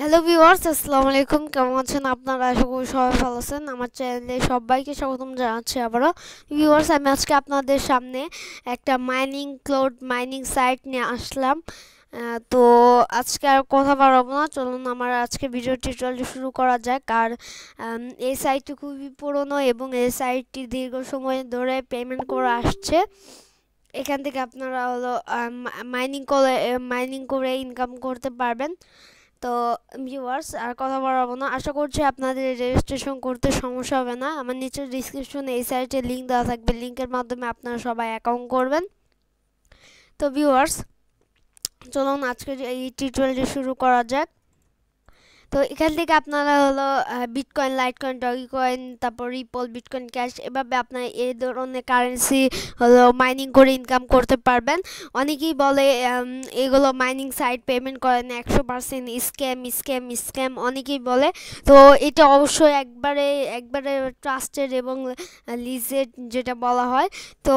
hello viewers আসসালামু আলাইকুম কেমন আছেন আপনারা আশা করি সবাই ভালো আছেন আমার চ্যানেলে সবাইকে স্বাগতম জানাচ্ছি আবারও ভিওয়ার্স আমি আজকে আপনাদের সামনে একটা মাইনিং ক্লাউড মাইনিং সাইট নিয়ে আসলাম তো আজকে আর কথা বাড়াবো না চলুন আমার আজকে ভিডিও টিউটোরিয়াল শুরু করা যাক আর এই সাইটটি খুবই পুরনো এবং এই সাইটটি দীর্ঘ সময় ধরে পেমেন্ট করে আসছে এখান থেকে আপনারা হলো মাইনিং করে মাইনিং করে ইনকাম করতে পারবেন তো ভিউয়ার্স আর কথা বলাবো না আশা করছি আপনাদের রেজিস্ট্রেশন করতে সমস্যা হবে না আমার নিচের ডিসক্রিপশনে এই সাইটে লিঙ্ক দেওয়া থাকবে লিঙ্কের মাধ্যমে আপনারা সবাই অ্যাকাউন্ট করবেন তো ভিউয়ার্স চলুন আজকের এই টিউটোরিয়ালটি শুরু করা যাক তো এখান থেকে আপনারা হলো বিটকয়েন লাইটকয়েন ডগি কয়েন তারপর রিপল বিটকয়েন ক্যাশ এভাবে আপনার এই ধরনের কারেন্সি হলো মাইনিং করে ইনকাম করতে পারবেন অনেকেই বলে এগুলো মাইনিং সাইট পেমেন্ট করেন একশো পার্সেন্ট স্ক্যাম স্ক্যাম স্ক্যাম অনেকেই বলে তো এটা অবশ্যই একবারে একবারে ট্রাস্টেড এবং লিজেড যেটা বলা হয় তো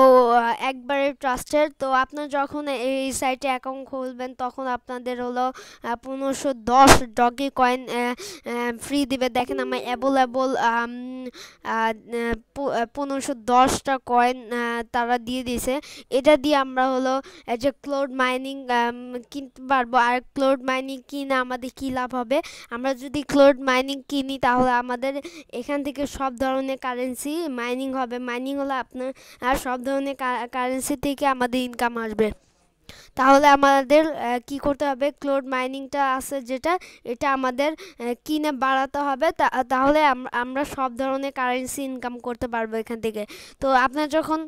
একবারে ট্রাস্টেড তো আপনার যখন এই সাইটে অ্যাকাউন্ট খুলবেন তখন আপনাদের হলো পনেরোশো দশ ডগি কয়েন ফ্রি দিবে দেখেন আমার অ্যাভেলেবল পনেরোশো দশটা কয়েন তারা দিয়ে দিছে এটা দিয়ে আমরা হলো যে ক্লোড মাইনিং কিনতে পারবো আর ক্লোড মাইনিং কিনে আমাদের কী লাভ হবে আমরা যদি ক্লোড মাইনিং কিনি তাহলে আমাদের এখান থেকে সব ধরনের কারেন্সি মাইনিং হবে মাইনিং হলে আপনার সব ধরনের কারেন্সি থেকে আমাদের ইনকাম আসবে তাহলে আমাদের কি করতে হবে ক্লোড মাইনিংটা আছে যেটা এটা আমাদের কিনে বাড়াতে হবে তাহলে আমরা সব ধরনের কারেন্সি ইনকাম করতে পারবো এখান থেকে তো আপনার যখন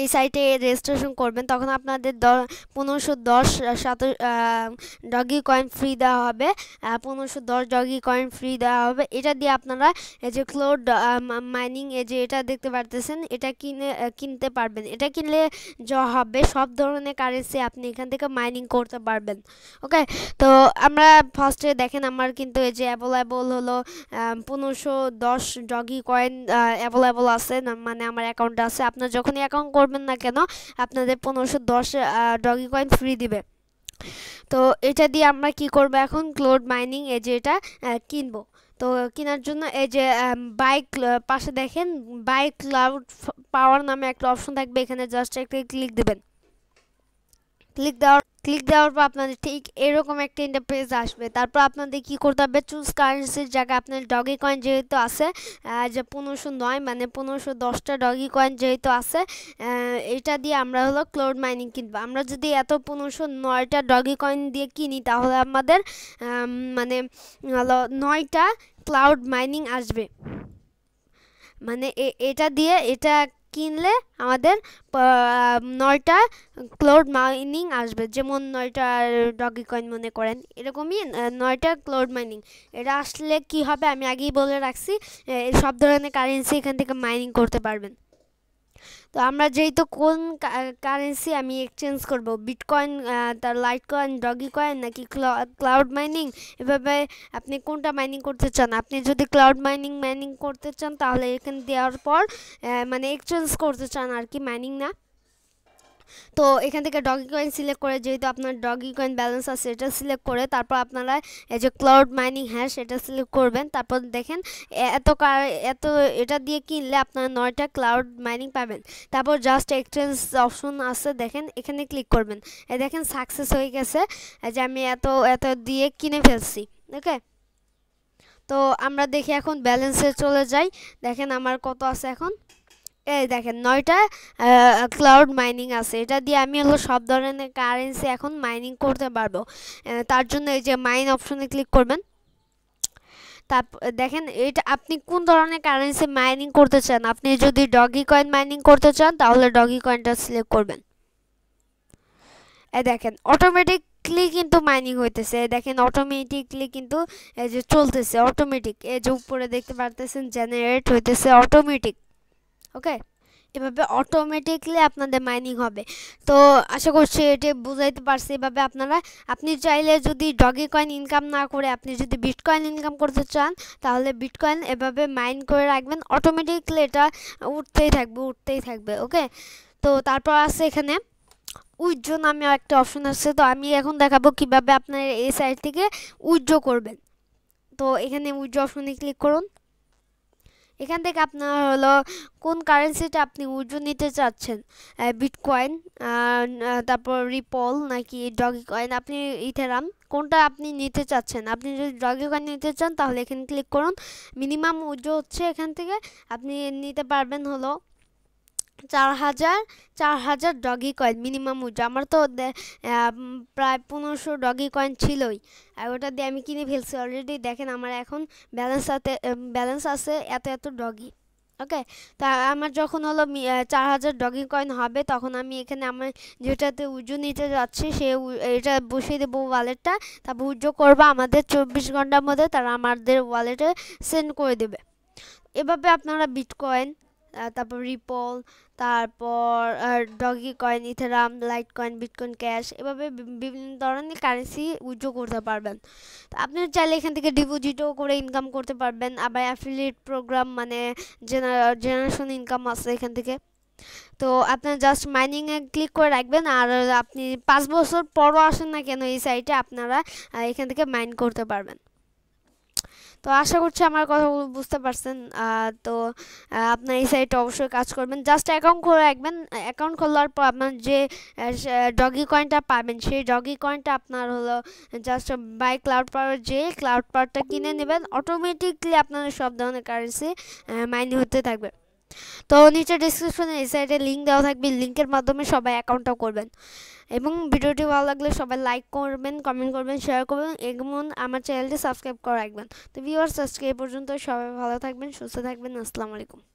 এই সাইটে রেজিস্ট্রেশন করবেন তখন আপনাদের পনেরোশো দশ সাত ডগি কয়েন ফ্রি দেওয়া হবে পনেরোশো দশ ডগি কয়েন ফ্রি দেওয়া হবে এটা দিয়ে আপনারা এই যে ক্লোড মাইনিং এই যে এটা দেখতে পারতেছেন এটা কিনে কিনতে পারবেন এটা কিনলে যা হবে সব ধরনের কারেন্সি আপনি এখান থেকে মাইনিং করতে পারবেন ওকে তো আমরা ফার্স্টে দেখেন আমার কিন্তু এই যে অ্যাভেলেবল হলো পনেরোশো দশ ডগি কয়েন অ্যাভেলেবল আছে মানে আমার অ্যাকাউন্টটা আছে আপনার যখনই অ্যাকাউন্ট করবেন না কেন আপনাদের পনেরোশো দশ ডগি কয়েন ফ্রি দিবে তো এটা দিয়ে আমরা কি করব এখন ক্লোড মাইনিং এই যে এটা কিনবো তো কেনার জন্য এই যে বাইক পাশে দেখেন বাইক ক্লাউড পাওয়ার নামে একটা অপশন থাকবে এখানে জাস্ট একটা ক্লিক দেবেন ক্লিক দেওয়ার ক্লিক দেওয়ার পর আপনাদের ঠিক এরকম একটা ইন্টারফেস আসবে তারপর আপনাদের কি করতে হবে চুজ কারেন্সির জায়গায় আপনার ডগি কয়েন যেহেতু আছে যে পনেরোশো নয় মানে পনেরোশো দশটা ডগি কয়েন যেহেতু আছে এটা দিয়ে আমরা হলো ক্লোড মাইনিং কিনবো আমরা যদি এত পনেরোশো নয়টা ডগি কয়েন দিয়ে কিনি তাহলে আমাদের মানে হলো নয়টা ক্লাউড মাইনিং আসবে মানে এটা দিয়ে এটা কিনলে আমাদের নয়টা ক্লোড মাইনিং আসবে যেমন নয়টা ডগি কয়েন মনে করেন এরকমই নয়টা ক্লোড মাইনিং এটা আসলে কি হবে আমি আগেই বলে রাখছি সব ধরনের কারেন্সি এখান থেকে মাইনিং করতে পারবেন তো আমরা যেহেতু কোন কারেন্সি আমি এক্সচেঞ্জ করব বিটকয়েন তার লাইট কয়েন ডগি কয়েন নাকি ক্লাউড মাইনিং এভাবে আপনি কোনটা মাইনিং করতে চান আপনি যদি ক্লাউড মাইনিং মাইনিং করতে চান তাহলে এখানে দেওয়ার পর মানে এক্সচেঞ্জ করতে চান আর কি মাইনিং না তো এখান থেকে ডগি কয়েন সিলেক্ট করে যেহেতু আপনার ডগি কয়েন ব্যালেন্স আছে এটা সিলেক্ট করে তারপর আপনারা এই যে ক্লাউড মাইনিং হ্যাশ এটা সিলেক্ট করবেন তারপর দেখেন এত কার এত এটা দিয়ে কিনলে আপনারা নয়টা ক্লাউড মাইনিং পাবেন তারপর জাস্ট এক্সচেঞ্জ অপশন আছে দেখেন এখানে ক্লিক করবেন এই দেখেন সাকসেস হয়ে গেছে যে আমি এত এত দিয়ে কিনে ফেলছি ওকে তো আমরা দেখি এখন ব্যালেন্সে চলে যাই দেখেন আমার কত আছে এখন এই দেখেন নয়টা ক্লাউড মাইনিং আছে এটা দিয়ে আমি হলো সব ধরনের কারেন্সি এখন মাইনিং করতে পারবো তার জন্য এই যে মাইন অপশনে ক্লিক করবেন তার দেখেন এটা আপনি কোন ধরনের কারেন্সি মাইনিং করতে চান আপনি যদি ডগি কয়েন মাইনিং করতে চান তাহলে ডগি কয়েনটা সিলেক্ট করবেন এ দেখেন অটোমেটিক কিন্তু মাইনিং হইতেছে দেখেন অটোমেটিকলি কিন্তু এই যে চলতেছে অটোমেটিক এই যে উপরে দেখতে পারতেছেন জেনারেট হইতেছে অটোমেটিক ওকে এভাবে অটোমেটিকলি আপনাদের মাইনিং হবে তো আশা করছি এটি বুঝাইতে পারছি এভাবে আপনারা আপনি চাইলে যদি ডগি কয়েন ইনকাম না করে আপনি যদি বিটকয়েন ইনকাম করতে চান তাহলে বিটকয়েন এভাবে মাইন করে রাখবেন অটোমেটিকলি এটা উঠতেই থাকবে উঠতেই থাকবে ওকে তো তারপর আছে এখানে উজ্জ্ব নামে একটা অপশন আছে তো আমি এখন দেখাবো কিভাবে আপনার এই সাইড থেকে উজ্জ্ব করবেন তো এখানে উজ্জ্ব অপশনে ক্লিক করুন এখান থেকে আপনার হলো কোন কারেন্সিটা আপনি উইড্রো নিতে চাচ্ছেন বিটকয়েন তারপর রিপল নাকি ডগি কয়েন আপনি ইথেরাম কোনটা আপনি নিতে চাচ্ছেন আপনি যদি ডগি কয়েন নিতে চান তাহলে এখানে ক্লিক করুন মিনিমাম উইড্রো হচ্ছে এখান থেকে আপনি নিতে পারবেন হলো চার হাজার চার হাজার ডগি কয়েন মিনিমাম উঠবে আমার তো প্রায় পনেরোশো ডগি কয়েন ছিলই আর ওটা দিয়ে আমি কিনে ফেলছি অলরেডি দেখেন আমার এখন ব্যালেন্স আছে ব্যালেন্স আছে এত এত ডগি ওকে তা আমার যখন হলো চার হাজার ডগি কয়েন হবে তখন আমি এখানে আমার যেটাতে উজু নিতে যাচ্ছি সে এটা বসিয়ে দেবো ওয়ালেটটা তারপর উজো করবো আমাদের চব্বিশ ঘন্টার মধ্যে তারা আমাদের ওয়ালেটে সেন্ড করে দেবে এভাবে আপনারা বিট কয়েন তারপর রিপল তারপর dogecoin Ethereum litecoin bitcoin cash এভাবে বিভিন্ন ধরনের কারেন্সি উইথড্র করতে পারবেন তো আপনি চাইলে এখান থেকে ডিপোজিটও করে ইনকাম করতে পারবেন আবার অ্যাফিলিয়েট প্রোগ্রাম মানে জেনারেশন ইনকাম আছে এখান থেকে তো আপনার জাস্ট মাইনিংয়ে ক্লিক করে রাখবেন আর আপনি পাঁচ বছর পরও আসেন না কেন এই সাইটে আপনারা এখান থেকে মাইন করতে পারবেন তো আশা করছি আমার কথাগুলো বুঝতে পারছেন তো আপনার এই সাইটে অবশ্যই কাজ করবেন জাস্ট অ্যাকাউন্ট খুলে রাখবেন অ্যাকাউন্ট খোলার পর আপনার যে ডগি কয়েনটা পাবেন সেই ডগি কয়েনটা আপনার হলো জাস্ট বাই ক্লাউড পাওয়ার যে ক্লাউড পাওয়ারটা কিনে নেবেন অটোমেটিকলি আপনার সব ধরনের কারেন্সি মাইনি হতে থাকবে তো নিচে ডিসক্রিপশনে এই সাইডে লিঙ্ক দেওয়া থাকবে লিঙ্কের মাধ্যমে সবাই অ্যাকাউন্টটা করবেন এবং ভিডিওটি ভালো লাগলে সবাই লাইক করবেন কমেন্ট করবেন শেয়ার করবেন এবং আমার চ্যানেলটি সাবস্ক্রাইব করে রাখবেন তো ভিউয়ার্স আজকে এ পর্যন্ত সবাই ভালো থাকবেন সুস্থ থাকবেন আসসালামু আলাইকুম